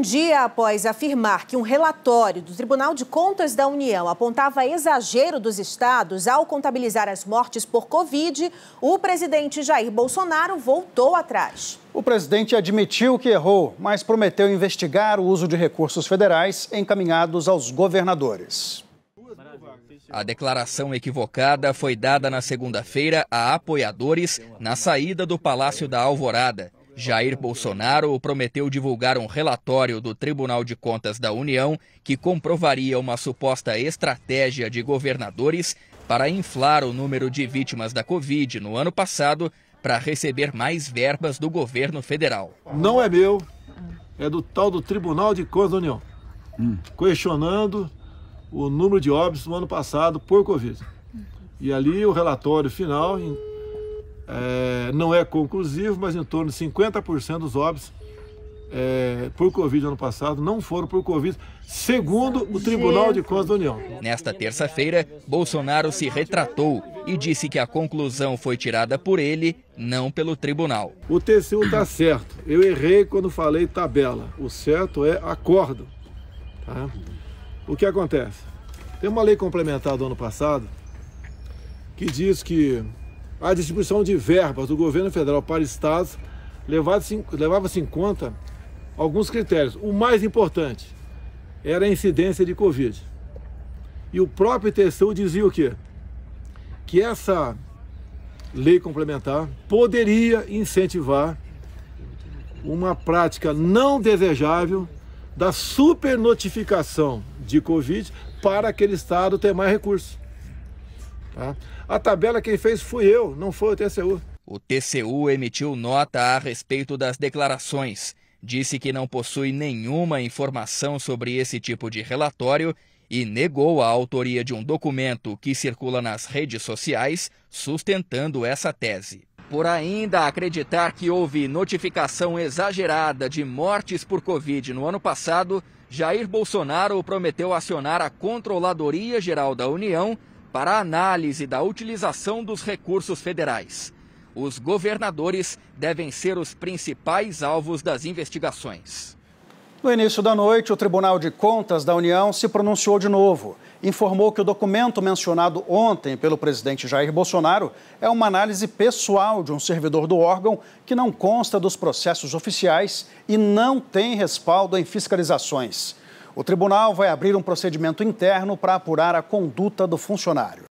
Um dia após afirmar que um relatório do Tribunal de Contas da União apontava exagero dos estados ao contabilizar as mortes por Covid, o presidente Jair Bolsonaro voltou atrás. O presidente admitiu que errou, mas prometeu investigar o uso de recursos federais encaminhados aos governadores. A declaração equivocada foi dada na segunda-feira a apoiadores na saída do Palácio da Alvorada. Jair Bolsonaro prometeu divulgar um relatório do Tribunal de Contas da União que comprovaria uma suposta estratégia de governadores para inflar o número de vítimas da Covid no ano passado para receber mais verbas do governo federal. Não é meu, é do tal do Tribunal de Contas da União, hum. questionando o número de óbitos no ano passado por Covid. E ali o relatório final é, não é conclusivo, mas em torno de 50% dos óbitos é, por Covid ano passado não foram por Covid, segundo o Tribunal de Contas da União. Nesta terça-feira, Bolsonaro se retratou e disse que a conclusão foi tirada por ele, não pelo tribunal. O TCU está certo. Eu errei quando falei tabela. O certo é acordo. Tá? O que acontece? Tem uma lei complementar do ano passado que diz que a distribuição de verbas do governo federal para estados levava-se em conta alguns critérios. O mais importante era a incidência de Covid. E o próprio TCU dizia o quê? Que essa lei complementar poderia incentivar uma prática não desejável da supernotificação de Covid para aquele estado ter mais recursos. Tá? A tabela quem fez fui eu, não foi o TCU. O TCU emitiu nota a respeito das declarações. Disse que não possui nenhuma informação sobre esse tipo de relatório e negou a autoria de um documento que circula nas redes sociais sustentando essa tese. Por ainda acreditar que houve notificação exagerada de mortes por Covid no ano passado, Jair Bolsonaro prometeu acionar a Controladoria Geral da União para a análise da utilização dos recursos federais. Os governadores devem ser os principais alvos das investigações. No início da noite, o Tribunal de Contas da União se pronunciou de novo. Informou que o documento mencionado ontem pelo presidente Jair Bolsonaro é uma análise pessoal de um servidor do órgão que não consta dos processos oficiais e não tem respaldo em fiscalizações. O tribunal vai abrir um procedimento interno para apurar a conduta do funcionário.